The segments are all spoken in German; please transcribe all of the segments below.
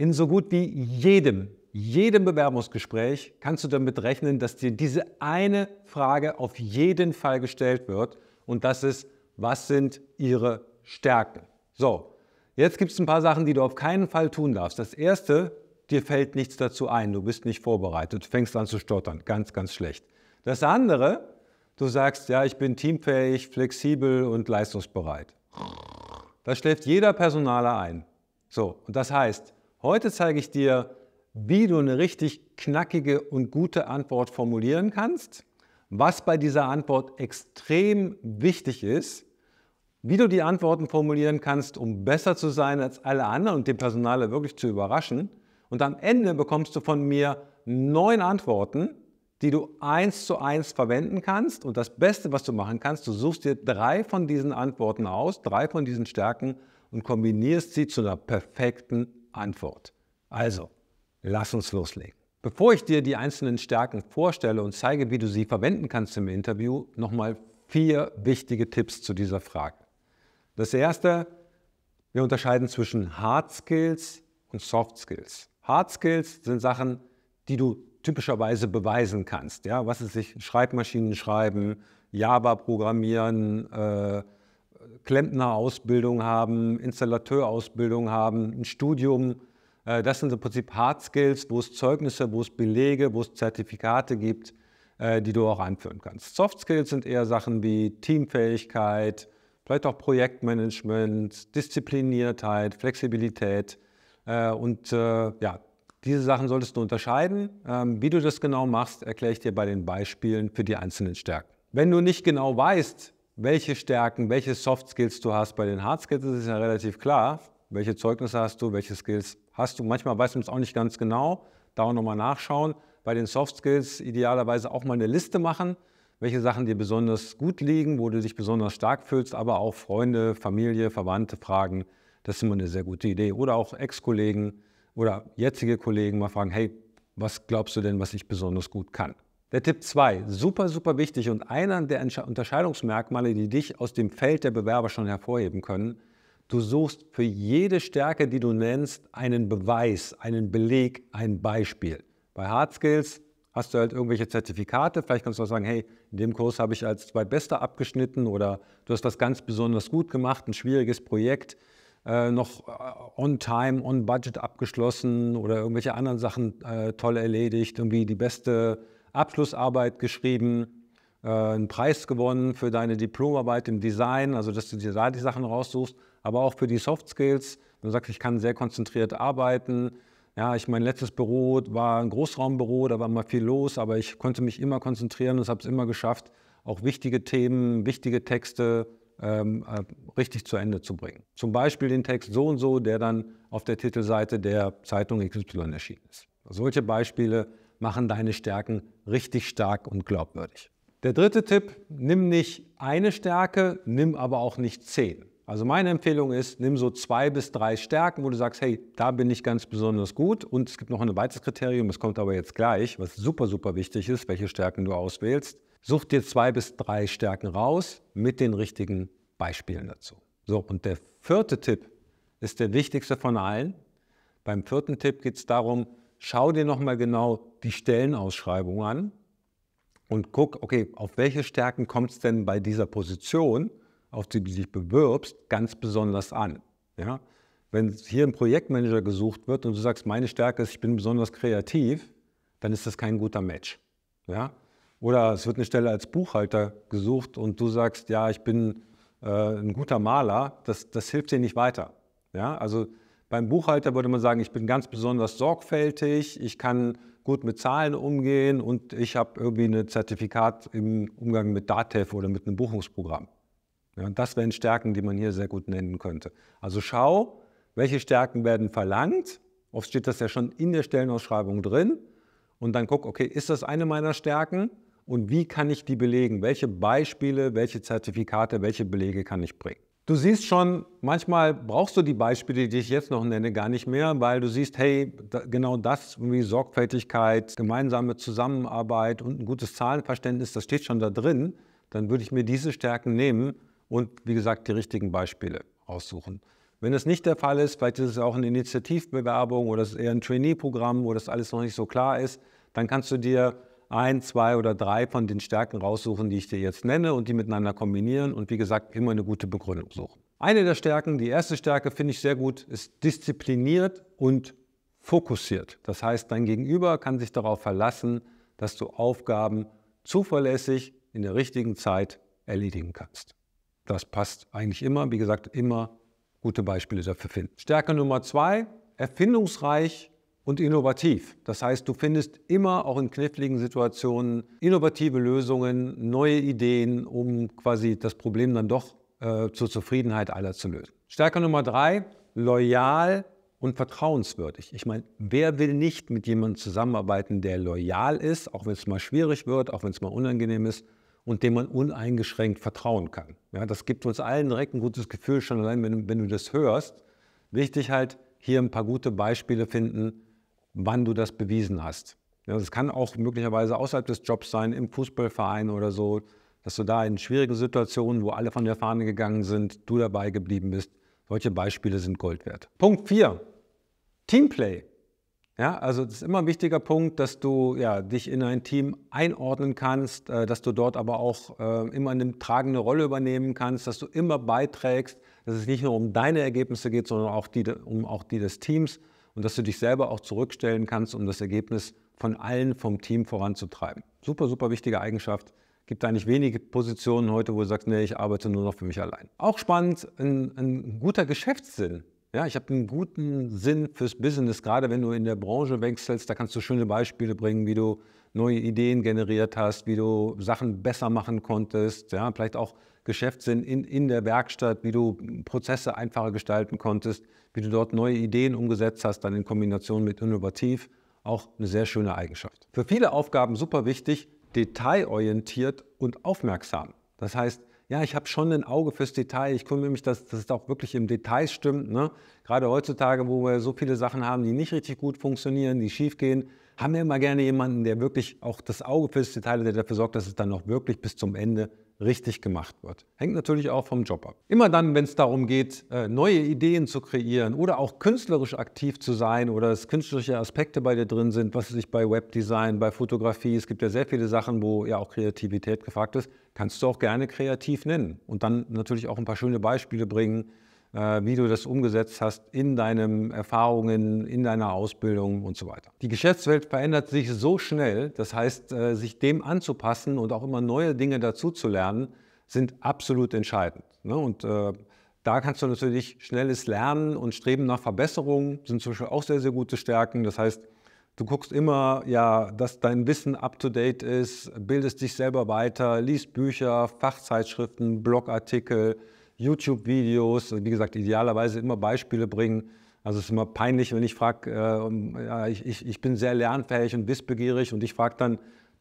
In so gut wie jedem, jedem Bewerbungsgespräch kannst du damit rechnen, dass dir diese eine Frage auf jeden Fall gestellt wird und das ist, was sind ihre Stärken? So, jetzt gibt es ein paar Sachen, die du auf keinen Fall tun darfst. Das erste, dir fällt nichts dazu ein, du bist nicht vorbereitet, fängst an zu stottern, ganz, ganz schlecht. Das andere, du sagst, ja, ich bin teamfähig, flexibel und leistungsbereit. Das schläft jeder Personaler ein. So, und das heißt, Heute zeige ich dir, wie du eine richtig knackige und gute Antwort formulieren kannst, was bei dieser Antwort extrem wichtig ist, wie du die Antworten formulieren kannst, um besser zu sein als alle anderen und dem Personal wirklich zu überraschen. Und am Ende bekommst du von mir neun Antworten, die du eins zu eins verwenden kannst. Und das Beste, was du machen kannst, du suchst dir drei von diesen Antworten aus, drei von diesen Stärken und kombinierst sie zu einer perfekten Antwort. Also, lass uns loslegen. Bevor ich dir die einzelnen Stärken vorstelle und zeige, wie du sie verwenden kannst im Interview, nochmal vier wichtige Tipps zu dieser Frage. Das erste, wir unterscheiden zwischen Hard Skills und Soft Skills. Hard Skills sind Sachen, die du typischerweise beweisen kannst. Ja, was ist sich Schreibmaschinen schreiben, Java programmieren, äh, Klempnerausbildung haben, Installateurausbildung haben, ein Studium. Äh, das sind im Prinzip Hard Skills, wo es Zeugnisse, wo es Belege, wo es Zertifikate gibt, äh, die du auch einführen kannst. Soft Skills sind eher Sachen wie Teamfähigkeit, vielleicht auch Projektmanagement, Diszipliniertheit, Flexibilität. Äh, und ja, diese Sachen solltest du unterscheiden. Ähm, wie du das genau machst, erkläre ich dir bei den Beispielen für die einzelnen Stärken. Wenn du nicht genau weißt, welche Stärken, welche Soft Skills du hast. Bei den Hard Skills ist es ja relativ klar, welche Zeugnisse hast du, welche Skills hast du. Manchmal weiß man es auch nicht ganz genau, da auch nochmal nachschauen. Bei den Soft Skills idealerweise auch mal eine Liste machen, welche Sachen dir besonders gut liegen, wo du dich besonders stark fühlst, aber auch Freunde, Familie, Verwandte fragen. Das ist immer eine sehr gute Idee. Oder auch Ex-Kollegen oder jetzige Kollegen mal fragen, hey, was glaubst du denn, was ich besonders gut kann? Der Tipp 2, super, super wichtig und einer der Unterscheidungsmerkmale, die dich aus dem Feld der Bewerber schon hervorheben können. Du suchst für jede Stärke, die du nennst, einen Beweis, einen Beleg, ein Beispiel. Bei Hard Skills hast du halt irgendwelche Zertifikate. Vielleicht kannst du auch sagen, hey, in dem Kurs habe ich als Zweitbester abgeschnitten oder du hast was ganz besonders gut gemacht, ein schwieriges Projekt äh, noch äh, on time, on budget abgeschlossen oder irgendwelche anderen Sachen äh, toll erledigt, irgendwie die beste Abschlussarbeit geschrieben, äh, einen Preis gewonnen für deine Diplomarbeit im Design, also dass du dir da die Sachen raussuchst, aber auch für die Soft Skills. Du sagst, ich kann sehr konzentriert arbeiten. Ja, ich mein letztes Büro war ein Großraumbüro, da war mal viel los, aber ich konnte mich immer konzentrieren und habe es immer geschafft, auch wichtige Themen, wichtige Texte ähm, äh, richtig zu Ende zu bringen. Zum Beispiel den Text so und so, der dann auf der Titelseite der Zeitung XY erschienen ist. Solche Beispiele machen deine Stärken richtig stark und glaubwürdig. Der dritte Tipp, nimm nicht eine Stärke, nimm aber auch nicht zehn. Also meine Empfehlung ist, nimm so zwei bis drei Stärken, wo du sagst, hey, da bin ich ganz besonders gut. Und es gibt noch ein weiteres Kriterium, das kommt aber jetzt gleich, was super, super wichtig ist, welche Stärken du auswählst. Such dir zwei bis drei Stärken raus mit den richtigen Beispielen dazu. So, und der vierte Tipp ist der wichtigste von allen. Beim vierten Tipp geht es darum, schau dir nochmal genau die Stellenausschreibung an und guck, okay, auf welche Stärken kommt es denn bei dieser Position, auf die du dich bewirbst, ganz besonders an. Ja? Wenn hier ein Projektmanager gesucht wird und du sagst, meine Stärke ist, ich bin besonders kreativ, dann ist das kein guter Match. Ja? Oder es wird eine Stelle als Buchhalter gesucht und du sagst, ja, ich bin äh, ein guter Maler, das, das hilft dir nicht weiter. Ja? Also beim Buchhalter würde man sagen, ich bin ganz besonders sorgfältig, ich kann gut mit Zahlen umgehen und ich habe irgendwie ein Zertifikat im Umgang mit DATEV oder mit einem Buchungsprogramm. Ja, das wären Stärken, die man hier sehr gut nennen könnte. Also schau, welche Stärken werden verlangt. Oft steht das ja schon in der Stellenausschreibung drin. Und dann guck, okay, ist das eine meiner Stärken? Und wie kann ich die belegen? Welche Beispiele, welche Zertifikate, welche Belege kann ich bringen? Du siehst schon, manchmal brauchst du die Beispiele, die ich jetzt noch nenne, gar nicht mehr, weil du siehst, hey, da, genau das, wie Sorgfältigkeit, gemeinsame Zusammenarbeit und ein gutes Zahlenverständnis, das steht schon da drin. Dann würde ich mir diese Stärken nehmen und, wie gesagt, die richtigen Beispiele aussuchen. Wenn das nicht der Fall ist, vielleicht ist es auch eine Initiativbewerbung oder es ist eher ein Trainee-Programm, wo das alles noch nicht so klar ist, dann kannst du dir ein, zwei oder drei von den Stärken raussuchen, die ich dir jetzt nenne und die miteinander kombinieren und wie gesagt immer eine gute Begründung suchen. Eine der Stärken, die erste Stärke finde ich sehr gut, ist diszipliniert und fokussiert. Das heißt, dein Gegenüber kann sich darauf verlassen, dass du Aufgaben zuverlässig in der richtigen Zeit erledigen kannst. Das passt eigentlich immer, wie gesagt, immer gute Beispiele dafür finden. Stärke Nummer zwei, erfindungsreich und innovativ. Das heißt, du findest immer auch in kniffligen Situationen innovative Lösungen, neue Ideen, um quasi das Problem dann doch äh, zur Zufriedenheit aller zu lösen. Stärke Nummer drei, loyal und vertrauenswürdig. Ich meine, wer will nicht mit jemandem zusammenarbeiten, der loyal ist, auch wenn es mal schwierig wird, auch wenn es mal unangenehm ist und dem man uneingeschränkt vertrauen kann. Ja, das gibt uns allen direkt ein gutes Gefühl, schon allein, wenn, wenn du das hörst. Wichtig halt, hier ein paar gute Beispiele finden, wann du das bewiesen hast. Ja, das kann auch möglicherweise außerhalb des Jobs sein, im Fußballverein oder so, dass du da in schwierigen Situationen, wo alle von der Fahne gegangen sind, du dabei geblieben bist. Solche Beispiele sind Gold wert. Punkt 4. Teamplay. Ja, also es ist immer ein wichtiger Punkt, dass du ja, dich in ein Team einordnen kannst, äh, dass du dort aber auch äh, immer eine tragende Rolle übernehmen kannst, dass du immer beiträgst, dass es nicht nur um deine Ergebnisse geht, sondern auch die, um auch die des Teams und dass du dich selber auch zurückstellen kannst, um das Ergebnis von allen vom Team voranzutreiben. Super, super wichtige Eigenschaft. Gibt da nicht wenige Positionen heute, wo du sagst, nee, ich arbeite nur noch für mich allein. Auch spannend, ein, ein guter Geschäftssinn. Ja, ich habe einen guten Sinn fürs Business, gerade wenn du in der Branche wechselst, da kannst du schöne Beispiele bringen, wie du neue Ideen generiert hast, wie du Sachen besser machen konntest, ja, vielleicht auch Geschäftssinn in, in der Werkstatt, wie du Prozesse einfacher gestalten konntest, wie du dort neue Ideen umgesetzt hast, dann in Kombination mit innovativ, auch eine sehr schöne Eigenschaft. Für viele Aufgaben super wichtig, detailorientiert und aufmerksam. Das heißt, ja, ich habe schon ein Auge fürs Detail, ich kümmere mich, dass, dass es auch wirklich im Detail stimmt. Ne? Gerade heutzutage, wo wir so viele Sachen haben, die nicht richtig gut funktionieren, die schief gehen, haben wir immer gerne jemanden, der wirklich auch das Auge fürs Detail hat, der dafür sorgt, dass es dann noch wirklich bis zum Ende richtig gemacht wird. Hängt natürlich auch vom Job ab. Immer dann, wenn es darum geht, äh, neue Ideen zu kreieren oder auch künstlerisch aktiv zu sein oder es künstlerische Aspekte bei dir drin sind, was sich bei Webdesign, bei Fotografie, es gibt ja sehr viele Sachen, wo ja auch Kreativität gefragt ist, kannst du auch gerne kreativ nennen und dann natürlich auch ein paar schöne Beispiele bringen, äh, wie du das umgesetzt hast in deinen Erfahrungen, in deiner Ausbildung und so weiter. Die Geschäftswelt verändert sich so schnell, das heißt, äh, sich dem anzupassen und auch immer neue Dinge dazuzulernen, sind absolut entscheidend. Ne? Und äh, da kannst du natürlich schnelles Lernen und Streben nach Verbesserungen sind zum Beispiel auch sehr, sehr gute Stärken. Das heißt, du guckst immer, ja, dass dein Wissen up-to-date ist, bildest dich selber weiter, liest Bücher, Fachzeitschriften, Blogartikel, YouTube-Videos, wie gesagt, idealerweise immer Beispiele bringen. Also es ist immer peinlich, wenn ich frage, äh, ja, ich, ich, ich, bin sehr lernfähig und wissbegierig und ich frage dann,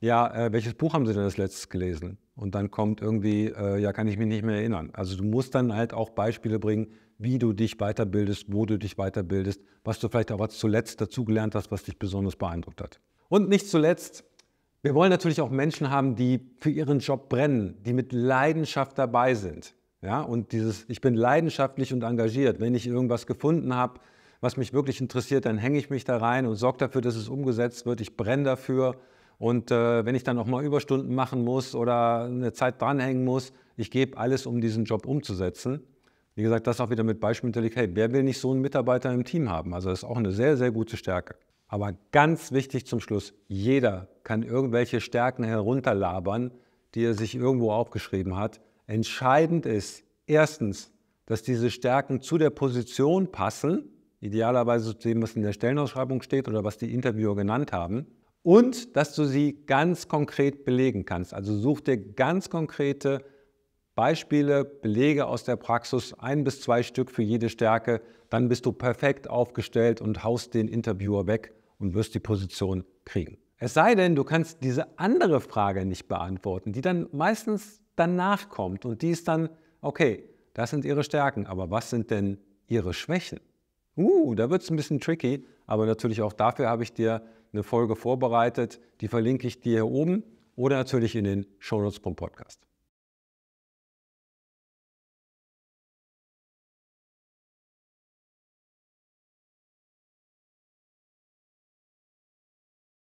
ja, äh, welches Buch haben Sie denn das letzte gelesen? Und dann kommt irgendwie, äh, ja, kann ich mich nicht mehr erinnern. Also du musst dann halt auch Beispiele bringen, wie du dich weiterbildest, wo du dich weiterbildest, was du vielleicht aber zuletzt dazugelernt hast, was dich besonders beeindruckt hat. Und nicht zuletzt, wir wollen natürlich auch Menschen haben, die für ihren Job brennen, die mit Leidenschaft dabei sind. Ja, und dieses, ich bin leidenschaftlich und engagiert. Wenn ich irgendwas gefunden habe, was mich wirklich interessiert, dann hänge ich mich da rein und sorge dafür, dass es umgesetzt wird. Ich brenne dafür. Und äh, wenn ich dann auch mal Überstunden machen muss oder eine Zeit dranhängen muss, ich gebe alles, um diesen Job umzusetzen. Wie gesagt, das auch wieder mit Beispiel Hey, wer will nicht so einen Mitarbeiter im Team haben? Also das ist auch eine sehr, sehr gute Stärke. Aber ganz wichtig zum Schluss, jeder kann irgendwelche Stärken herunterlabern, die er sich irgendwo aufgeschrieben hat. Entscheidend ist erstens, dass diese Stärken zu der Position passen, idealerweise zu dem, was in der Stellenausschreibung steht oder was die Interviewer genannt haben, und dass du sie ganz konkret belegen kannst. Also such dir ganz konkrete Beispiele, Belege aus der Praxis, ein bis zwei Stück für jede Stärke, dann bist du perfekt aufgestellt und haust den Interviewer weg und wirst die Position kriegen. Es sei denn, du kannst diese andere Frage nicht beantworten, die dann meistens danach kommt und die ist dann, okay, das sind ihre Stärken, aber was sind denn ihre Schwächen? Uh, da wird es ein bisschen tricky, aber natürlich auch dafür habe ich dir eine Folge vorbereitet, die verlinke ich dir hier oben oder natürlich in den Shownotes vom Podcast.